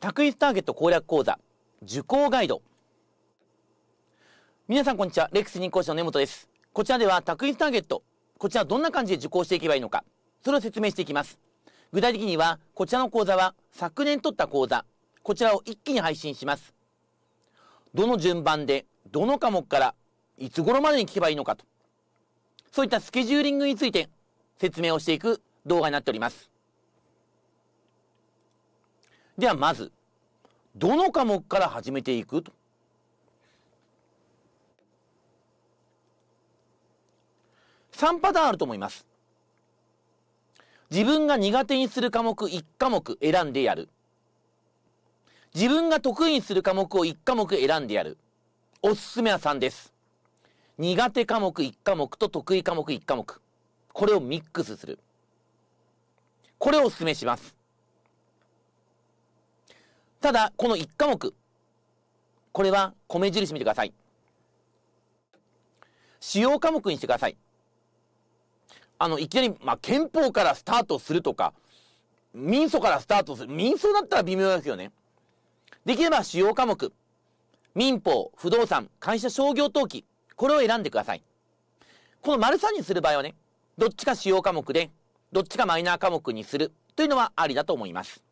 卓越ターゲット攻略講座受講ガイド皆さんこんにちはレックス人講師の根本ですこちらでは卓一ターゲットこちらどんな感じで受講していけばいいのかそれを説明していきます具体的にはこちらの講座は昨年取った講座こちらを一気に配信しますどの順番でどの科目からいつ頃までに聞けばいいのかとそういったスケジューリングについて説明をしていく動画になっておりますではまずどの科目から始めていくと3パターンあると思います自分が苦手にする科目1科目選んでやる自分が得意にする科目を1科目選んでやるおすすめは3です苦手科目1科目と得意科目1科目これをミックスするこれをおすすめしますただ、この1科目。これは米印見てください。主要科目にしてください。あの、いきなり、まあ、憲法からスタートするとか、民訴からスタートする。民訴だったら微妙ですよね。できれば主要科目。民法、不動産、会社商業登記。これを選んでください。この丸3にする場合はね、どっちか主要科目で、どっちかマイナー科目にするというのはありだと思います。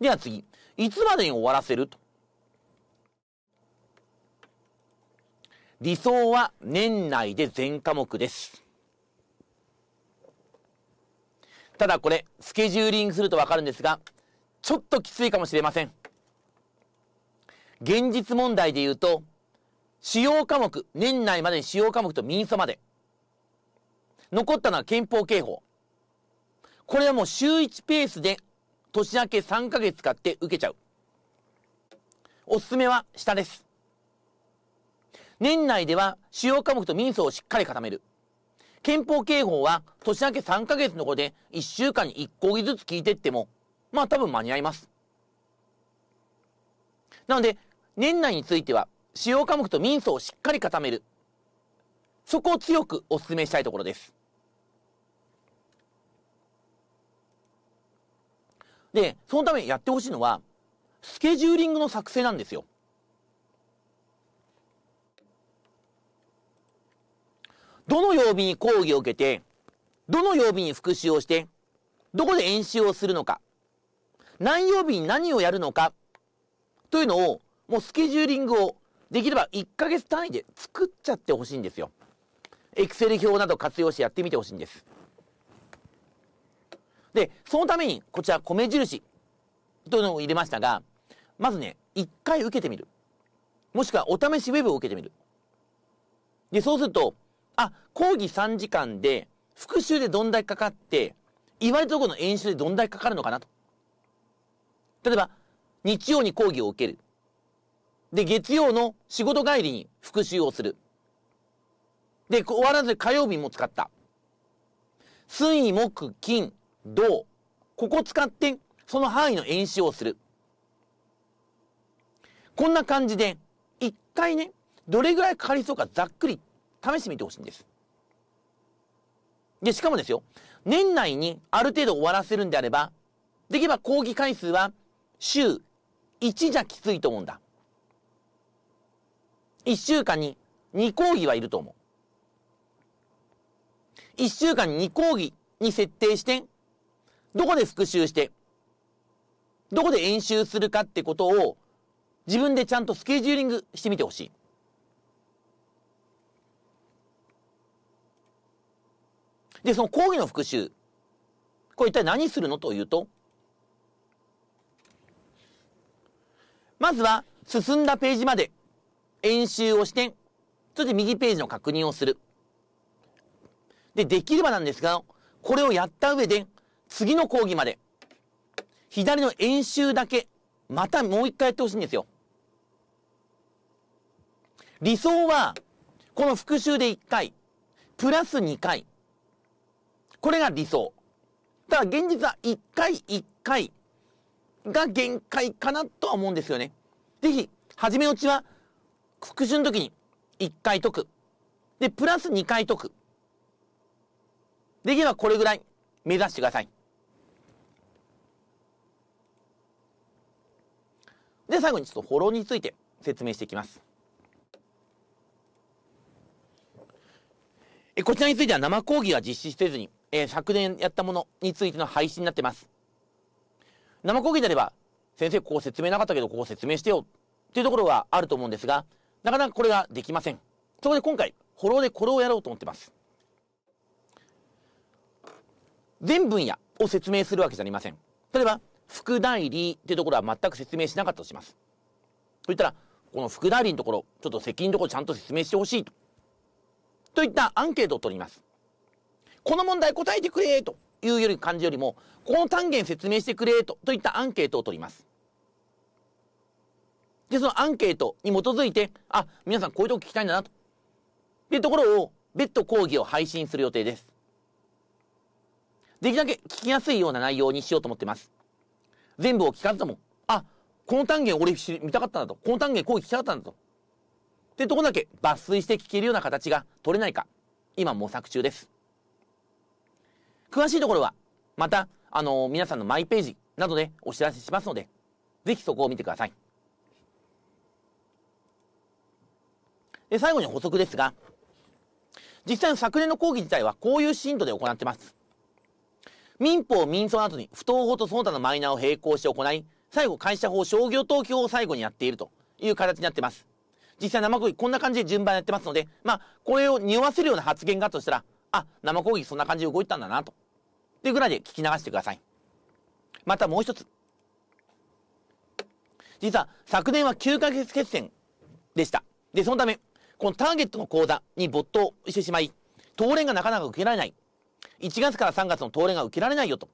では次。いつまでに終わらせると。理想は年内で全科目です。ただこれ、スケジューリングするとわかるんですが、ちょっときついかもしれません。現実問題で言うと、主要科目、年内までに主要科目と民訴まで。残ったのは憲法刑法。これはもう週1ペースで年明け3ヶ月買って受けちゃう。おすすめは下です。年内では主要科目と民訴をしっかり固める。憲法刑法は年明け3ヶ月のとで1週間に1講義ずつ聞いてっても、まあ多分間に合います。なので、年内については主要科目と民訴をしっかり固める。そこを強くお勧めしたいところです。で、そのためにやってほしいのは、スケジューリングの作成なんですよ。どの曜日に講義を受けて、どの曜日に復習をして、どこで演習をするのか、何曜日に何をやるのか、というのを、もうスケジューリングをできれば1ヶ月単位で作っちゃってほしいんですよ。Excel 表など活用してやってみてほしいんです。で、そのために、こちら、米印というのを入れましたが、まずね、一回受けてみる。もしくは、お試しウェブを受けてみる。で、そうすると、あ、講義3時間で、復習でどんだけかかって、言われたところの演習でどんだけかかるのかなと。例えば、日曜に講義を受ける。で、月曜の仕事帰りに復習をする。で、終わらず火曜日も使った。水、木、金、どうここ使ってその範囲の演習をする。こんな感じで、一回ね、どれぐらいかかりそうかざっくり試してみてほしいんです。で、しかもですよ、年内にある程度終わらせるんであれば、できれば講義回数は週1じゃきついと思うんだ。1週間に2講義はいると思う。1週間に2講義に設定して、どこで復習して、どこで演習するかってことを自分でちゃんとスケジューリングしてみてほしい。で、その講義の復習。これ一体何するのというと、まずは進んだページまで演習をして、そして右ページの確認をする。で、できればなんですが、これをやった上で、次の講義まで、左の演習だけ、またもう一回やってほしいんですよ。理想は、この復習で一回、プラス二回。これが理想。ただ現実は一回一回が限界かなとは思うんですよね。ぜひ、初めのうちは、復習の時に一回解く。で、プラス二回解く。できればこれぐらい目指してください。で、最後にちょっとフォローについて説明していきます。えこちらについては生講義は実施せずに、えー、昨年やったものについての配信になってます。生講義であれば、先生ここ説明なかったけど、ここ説明してよっていうところはあると思うんですが、なかなかこれができません。そこで今回、フォローでこれをやろうと思ってます。全分野を説明するわけじゃありません。例えば、副代理ってところは全く説明しなかったとします。そしたら、この副代理のところ、ちょっと責任のところちゃんと説明してほしいと。といったアンケートを取ります。この問題答えてくれというより感じよりも、この単元説明してくれとといったアンケートを取ります。で、そのアンケートに基づいて、あ、皆さんこういうとこ聞きたいんだなと。っていうところを別途講義を配信する予定です。できるだけ聞きやすいような内容にしようと思ってます。全部を聞かずとも、あ、この単元俺見たかったんだと。この単元講義聞きたかったんだと。ってとこだけ抜粋して聞けるような形が取れないか、今模索中です。詳しいところは、また、あのー、皆さんのマイページなどでお知らせしますので、ぜひそこを見てください。で、最後に補足ですが、実際の昨年の講義自体はこういう進度で行ってます。民法、民訴の後に不当法とその他のマイナーを並行して行い、最後、会社法、商業登記法を最後にやっているという形になってます。実際生講義こんな感じで順番やってますので、まあ、これを匂わせるような発言があったとしたら、あ、生講義そんな感じで動いたんだな、と。っていうぐらいで聞き流してください。またもう一つ。実は、昨年は9ヶ月決戦でした。で、そのため、このターゲットの口座に没頭してしまい、当連がなかなか受けられない1月から3月の東レが受けられないよと。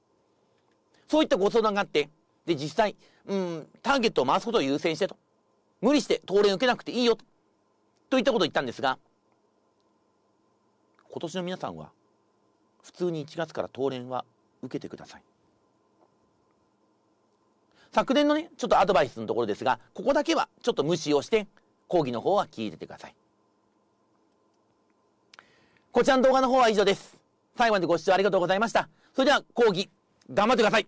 そういったご相談があって、で、実際、うん、ターゲットを回すことを優先してと。無理して東レ受けなくていいよと。といったことを言ったんですが、今年の皆さんは、普通に1月から東連は受けてください。昨年のね、ちょっとアドバイスのところですが、ここだけはちょっと無視をして、講義の方は聞いててください。こちらの動画の方は以上です。最後までご視聴ありがとうございました。それでは講義、頑張ってください。